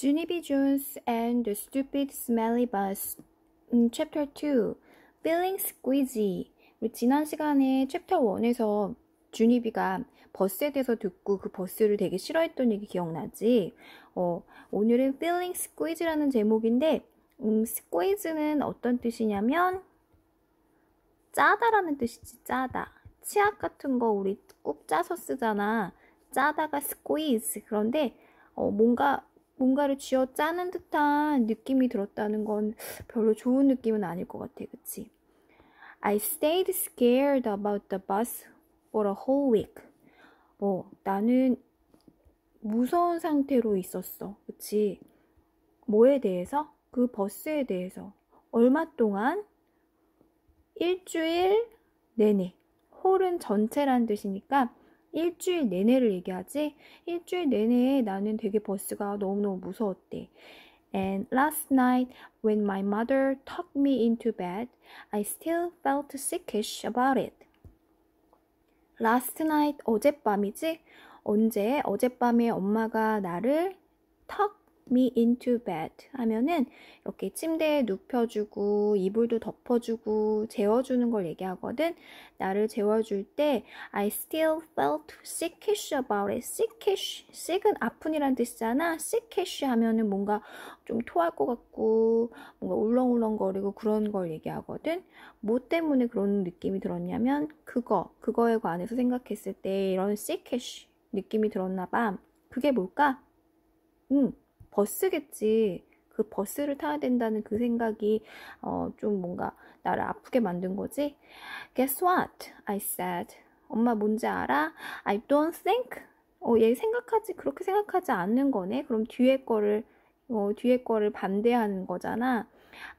Junibi Jones and the Stupid Smelly Bus 음, Chapter 2 Feeling Squeezy 우리 지난 시간에 챕터 1에서 주니비가 버스에 대해서 듣고 그 버스를 되게 싫어했던 얘기 기억나지? 어, 오늘은 Feeling Squeezy라는 제목인데 음, Squeezy는 어떤 뜻이냐면 짜다라는 뜻이지 짜다 치약 같은 거 우리 꼭 짜서 쓰잖아 짜다가 Squeeze 그런데 어, 뭔가 뭔가를 쥐어 짜는 듯한 느낌이 들었다는 건 별로 좋은 느낌은 아닐 것 같아, 그치? I stayed scared about the bus for a whole week. 뭐, 나는 무서운 상태로 있었어, 그치? 뭐에 대해서? 그 버스에 대해서. 얼마 동안? 일주일 내내. 홀은 전체란 뜻이니까 일주일 내내를 얘기하지 일주일 내내 나는 되게 버스가 너무너무 무서웠대. And last night when my mother tucked me into bed, I still felt sickish about it. Last night 어젯밤이지? 언제 어젯밤에 엄마가 나를 tuck me into bed 하면은 이렇게 침대에 눕혀주고 이불도 덮어주고 재워주는 걸 얘기하거든. 나를 재워줄 때 I still felt sickish about it. sickish, sick은 아픈이란 뜻이잖아. sickish 하면은 뭔가 좀 토할 것 같고 뭔가 울렁울렁거리고 그런 걸 얘기하거든. 뭐 때문에 그런 느낌이 들었냐면 그거, 그거에 관해서 생각했을 때 이런 sickish 느낌이 들었나 봐. 그게 뭘까? 응. 음. 버스겠지. 그 버스를 타야 된다는 그 생각이 어, 좀 뭔가 나를 아프게 만든 거지. Guess what? I said. 엄마 뭔지 알아? I don't think. 어, 얘 생각하지 그렇게 생각하지 않는 거네. 그럼 뒤에 거를 어, 뒤에 거를 반대하는 거잖아.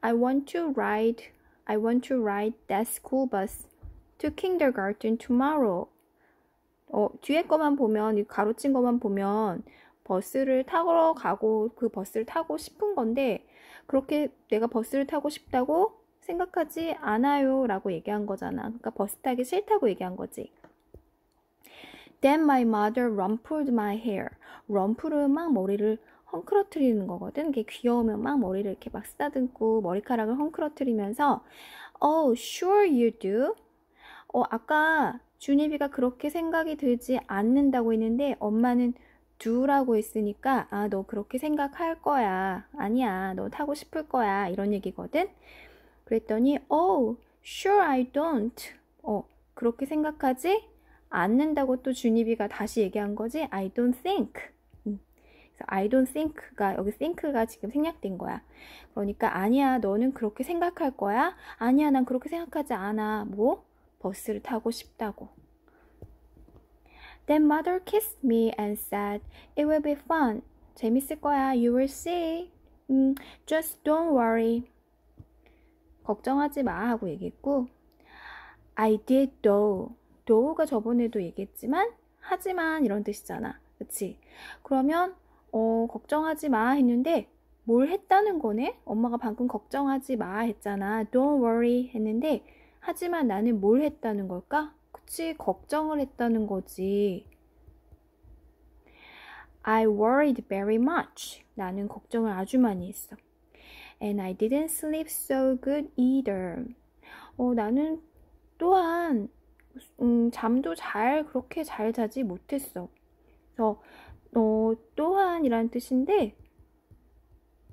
I want to ride. I want to ride that school bus to kindergarten tomorrow. 어, 뒤에 거만 보면 가로친 거만 보면 버스를 타러 가고 그 버스를 타고 싶은 건데 그렇게 내가 버스를 타고 싶다고 생각하지 않아요 라고 얘기한 거잖아. 그러니까 버스 타기 싫다고 얘기한 거지. Then my mother rumpled my hair. 럼플은 막 머리를 헝클어트리는 거거든. 이게 귀여우면 막 머리를 이렇게 막 쓰다듬고 머리카락을 헝클어트리면서 Oh, sure you do. 어, 아까 준이비가 그렇게 생각이 들지 않는다고 했는데 엄마는 do라고 있으니까 아, 너 그렇게 생각할 거야. 아니야. 너 타고 싶을 거야. 이런 얘기거든. 그랬더니 oh, sure I don't. 어, 그렇게 생각하지 않는다고 또 준이비가 다시 얘기한 거지. I don't think. 음. 그래서 I don't think가 여기 think가 지금 생략된 거야. 그러니까 아니야. 너는 그렇게 생각할 거야. 아니야. 난 그렇게 생각하지 않아. 뭐 버스를 타고 싶다고. Then mother kissed me and said, It will be fun. 재밌을 거야. You will see. 음, just don't worry. 걱정하지 마 하고 얘기했고 I did though. though가 저번에도 얘기했지만 하지만 이런 뜻이잖아. 그치? 그러면 어, 걱정하지 마 했는데 뭘 했다는 거네? 엄마가 방금 걱정하지 마 했잖아. Don't worry 했는데 하지만 나는 뭘 했다는 걸까? 똑같 걱정을 했다는 거지. I worried very much. 나는 걱정을 아주 많이 했어. And I didn't sleep so good either. 어, 나는 또한 음, 잠도 잘 그렇게 잘 자지 못했어. 그래서 어, 또한이라는 뜻인데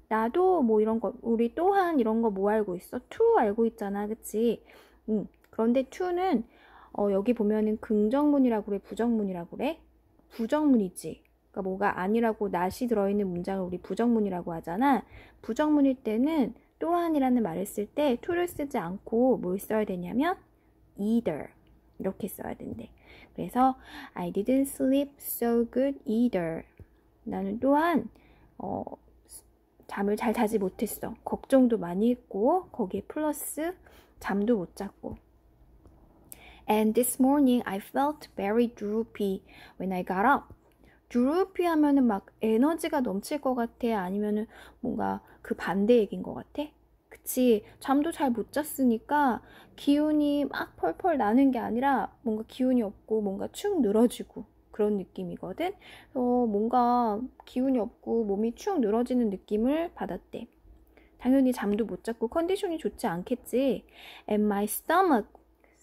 나도 뭐 이런 거 우리 또한 이런 거 뭐 알고 있어? to 알고 있잖아, 그치? 음, 그런데 to는 어, 여기 보면은 긍정문이라고 그래, 부정문이라고 그래? 부정문이지. 그러니까 뭐가 아니라고 낫이 들어있는 문장을 우리 부정문이라고 하잖아. 부정문일 때는 또한이라는 말을 쓸 때 to를 쓰지 않고 뭘 써야 되냐면 either 이렇게 써야 된대. 그래서 I didn't sleep so good either. 나는 또한 어, 잠을 잘 자지 못했어. 걱정도 많이 했고 거기에 플러스 잠도 못 잤고 And this morning I felt very droopy when I got up. droopy 하면은 막 에너지가 넘칠 것 같아? 아니면은 뭔가 그 반대 얘기인 것 같아? 그치. 잠도 잘 못 잤으니까 기운이 막 펄펄 나는 게 아니라 뭔가 기운이 없고 뭔가 축 늘어지고 그런 느낌이거든. 어, 뭔가 기운이 없고 몸이 축 늘어지는 느낌을 받았대. 당연히 잠도 못 잤고 컨디션이 좋지 않겠지. And my stomach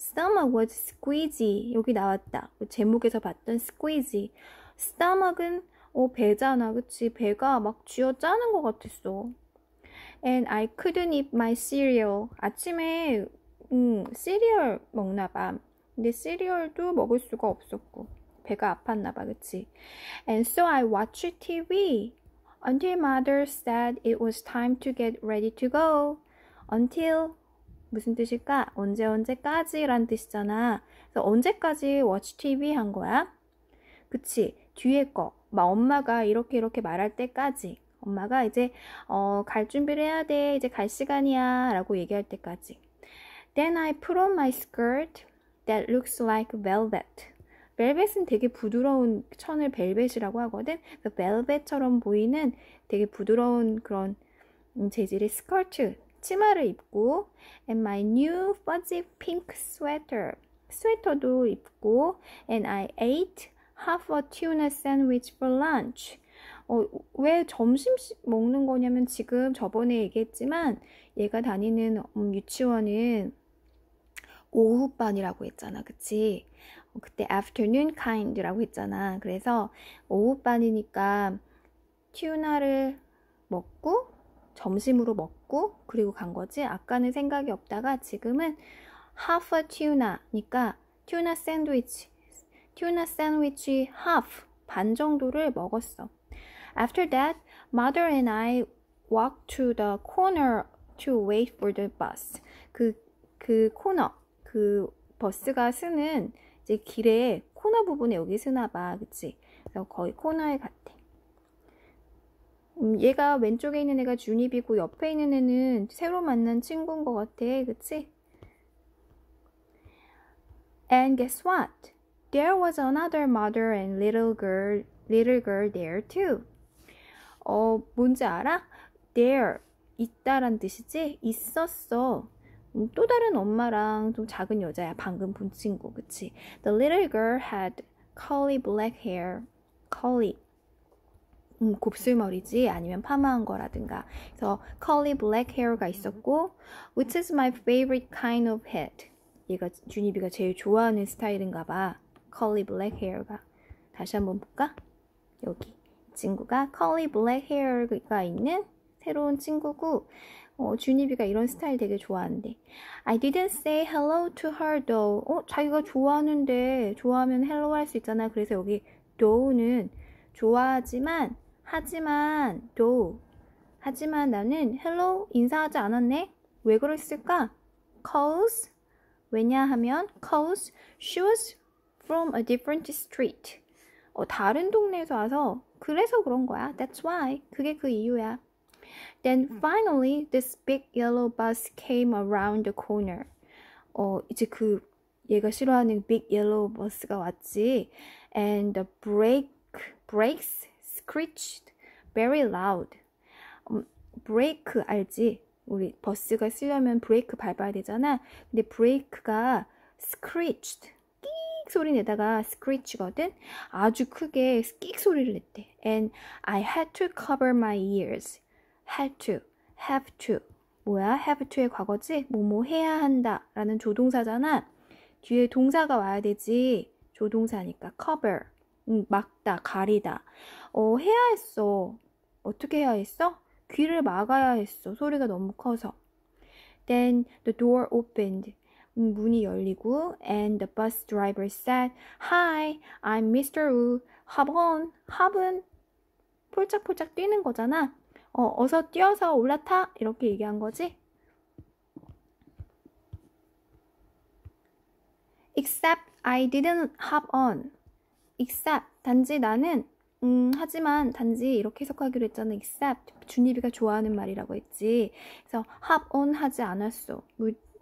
stomach was squeezy. 여기 나왔다. 제목에서 봤던 squeezy. stomach은 어, 배잖아. 그치? 배가 막 쥐어 짜는 것 같았어. And I couldn't eat my cereal. 아침에 음, 시리얼 먹나 봐. 근데 시리얼도 먹을 수가 없었고 배가 아팠나 봐. 그치? And so I watched TV until mother said it was time to get ready to go. until 무슨 뜻일까? 언제 언제까지 란 뜻이잖아. 그래서 언제까지 watch TV 한 거야? 그치. 뒤에 거. 막 엄마가 이렇게 이렇게 말할 때까지. 엄마가 이제 어, 갈 준비를 해야 돼. 이제 갈 시간이야. 라고 얘기할 때까지. Then I put on my skirt that looks like velvet. 벨벳은 되게 부드러운 천을 벨벳이라고 하거든. 그 벨벳처럼 보이는 되게 부드러운 그런 재질의 스커트 치마를 입고 and my new fuzzy pink sweater 스웨터도 입고 and I ate half a tuna sandwich for lunch 어, 왜 점심 먹는 거냐면 지금 저번에 얘기했지만 얘가 다니는 음, 유치원은 오후반이라고 했잖아 그치 어, 그때 afternoon kind라고 했잖아 그래서 오후반이니까 튜나를 먹고 점심으로 먹고 그리고 간 거지 아까는 생각이 없다가 지금은 half a tuna니까 튜나 샌드위치 튜나 샌드위치 half 반 정도를 먹었어. After that, mother and I walked to the corner to wait for the bus. 그, 그 코너, 그 버스가 쓰는 이제 길에 코너 부분에 여기 쓰나 봐. 그치? 그래서 거의 코너에 갔다. 얘가 왼쪽에 있는 애가 준입이고 옆에 있는 애는 새로 만난 친구인 것 같아. 그치? And guess what? There was another mother and little girl, little girl there too. 어, 뭔지 알아? There, 있다란 뜻이지? 있었어. 음, 또 다른 엄마랑 좀 작은 여자야. 방금 본 친구, 그치? The little girl had curly black hair. curly. 음, 곱슬머리지 아니면 파마한 거라든가 그래서 curly black hair가 있었고 which is my favorite kind of head 얘가 준이비가 제일 좋아하는 스타일인가 봐 curly black hair가 다시 한번 볼까? 여기 친구가 curly black hair가 있는 새로운 친구고 어, 준이비가 이런 스타일 되게 좋아하는데 I didn't say hello to her though 어? 자기가 좋아하는데 좋아하면 hello 할 수 있잖아 그래서 여기 though는 좋아하지만 하지만 도 하지만 나는 hello 인사하지 않았네. 왜 그랬을까? cause 왜냐하면 cause she was from a different street. 어, 다른 동네에서 와서 그래서 그런 거야. That's why. 그게 그 이유야. Then finally this big yellow bus came around the corner. 어, 이제 그 얘가 싫어하는 big yellow bus가 왔지. And the brake brakes screeched very loud. 음, 브레이크 알지? 우리 버스가 쓰려면 브레이크 밟아야 되잖아. 근데 브레이크가 screeched 끽 소리 내다가 screech거든. 아주 크게 끽 소리를 냈대. And I had to cover my ears. had to, have to. 뭐야? have to의 과거지? 뭐 뭐 해야 한다 라는 조동사잖아. 뒤에 동사가 와야 되지. 조동사니까 cover. 막다, 가리다. 어, 해야 했어. 어떻게 해야 했어? 귀를 막아야 했어. 소리가 너무 커서. Then the door opened. 문이 열리고 and the bus driver said, "Hi, I'm Mr. Wu. Hop on. Hop은 폴짝폴짝 뛰는 거잖아. 어, 어서 뛰어서 올라타." 이렇게 얘기한 거지. Except I didn't hop on. 익삽 단지 나는 음, 하지만 단지 이렇게 해석하기로 했잖아. except 준이비가 좋아하는 말이라고 했지. 그래서 hop on 하지 않았어.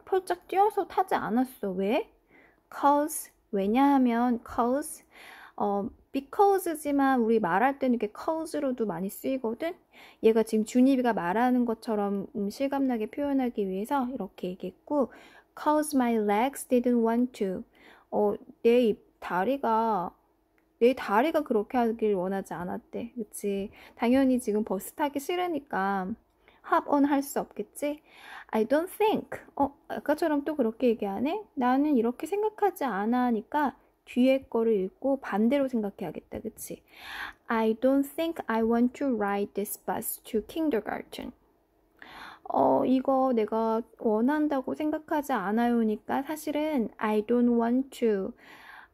펄쩍 뛰어서 타지 않았어. 왜? cause 왜냐하면 cause 어, because지만 우리 말할 때는 이렇게 cause로도 많이 쓰이거든. 얘가 지금 준이비가 말하는 것처럼 음, 실감나게 표현하기 위해서 이렇게 얘기했고 cause my legs didn't want to 어, 내 다리가 내 다리가 그렇게 하길 원하지 않았대. 그치? 당연히 지금 버스 타기 싫으니까 합언 할수 없겠지? I don't think. 어, 아까처럼 또 그렇게 얘기하네? 나는 이렇게 생각하지 않아 하니까 뒤에 거를 읽고 반대로 생각해야겠다. 그치? I don't think I want to ride this bus to kindergarten. 어, 이거 내가 원한다고 생각하지 않아요니까 사실은 I don't want to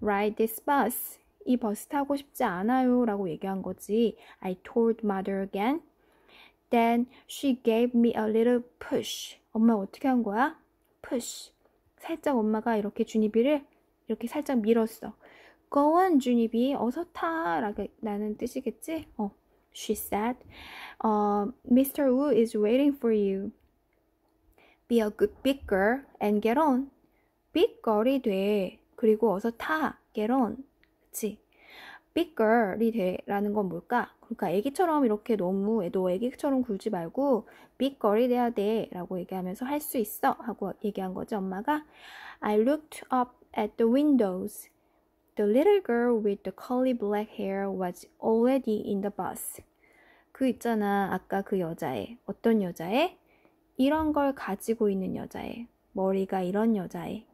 ride this bus. 이 버스 타고 싶지 않아요 라고 얘기한 거지. I told mother again. Then she gave me a little push. 엄마 가 어떻게 한 거야? push. 살짝 엄마가 이렇게 주니비를 이렇게 살짝 밀었어. Go on, 준이비. 어서 타. 라는 뜻이겠지? 어. She said, uh, Mr. Wu is waiting for you. Be a good big girl and get on. big girl이 돼. 그리고 어서 타. get on. 같이 big girl이 돼라는 건 뭘까? 그러니까 애기처럼 이렇게 너무 애도 애기처럼 굴지 말고 big girl이 돼야 돼라고 얘기하면서 할 수 있어 하고 얘기한 거지 엄마가 I looked up at the windows. The little girl with the curly black hair was already in the bus. 그 있잖아 아까 그 여자애 어떤 여자애 이런 걸 가지고 있는 여자애 머리가 이런 여자애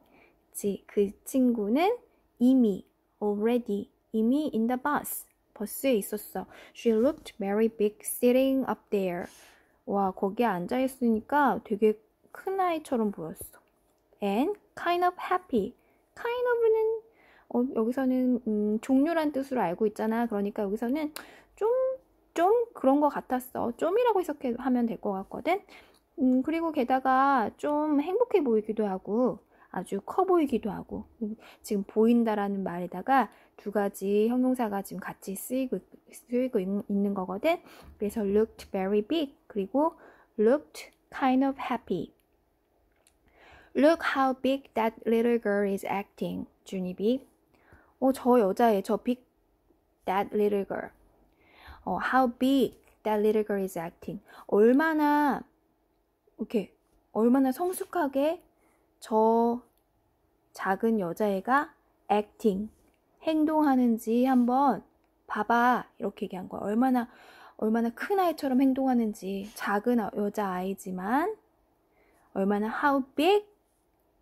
그 친구는 이미 already. 이미 in the bus. 버스에 있었어. She looked very big sitting up there. 와, 거기에 앉아있으니까 되게 큰 아이처럼 보였어. And kind of happy. kind of는 어, 여기서는 음, 종류란 뜻으로 알고 있잖아. 그러니까 여기서는 좀 좀 그런 것 같았어. 좀이라고 해석하면 될 것 같거든. 음, 그리고 게다가 좀 행복해 보이기도 하고 아주 커 보이기도 하고 지금 보인다라는 말에다가 두 가지 형용사가 지금 같이 쓰이고, 쓰이고 있는 거거든. 그래서 looked very big 그리고 looked kind of happy. Look how big that little girl is acting, 준입이. 어, 저 여자애, 저 big that little girl. 어, how big that little girl is acting. 얼마나 이렇게 얼마나 성숙하게 저 작은 여자애가 acting, 행동하는지 한번 봐봐. 이렇게 얘기한 거야. 얼마나, 얼마나 큰 아이처럼 행동하는지. 작은 여자아이지만, 얼마나 how big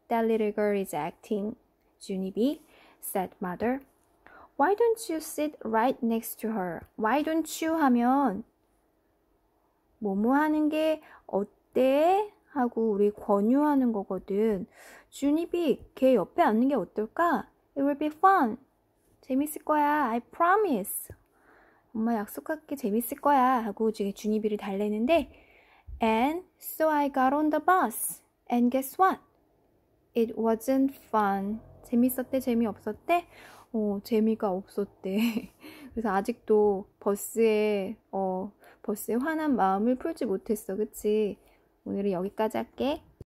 that little girl is acting. j u n 준입이 said mother. Why don't you sit right next to her? Why don't you 하면 뭐 뭐 하는 게 어때? 하고 우리 권유하는 거거든. 준입비걔 옆에 앉는 게 어떨까? It will be fun. 재밌을 거야. I promise. 엄마 약속할게 재밌을 거야. 하고 지금 준입비를 달래는데 And so I got on the bus. And guess what? It wasn't fun. 재밌었대? 재미없었대? 어, 재미가 없었대. 그래서 아직도 버스에, 어, 버스에 화난 마음을 풀지 못했어. 그치? 오늘은 여기까지 할게.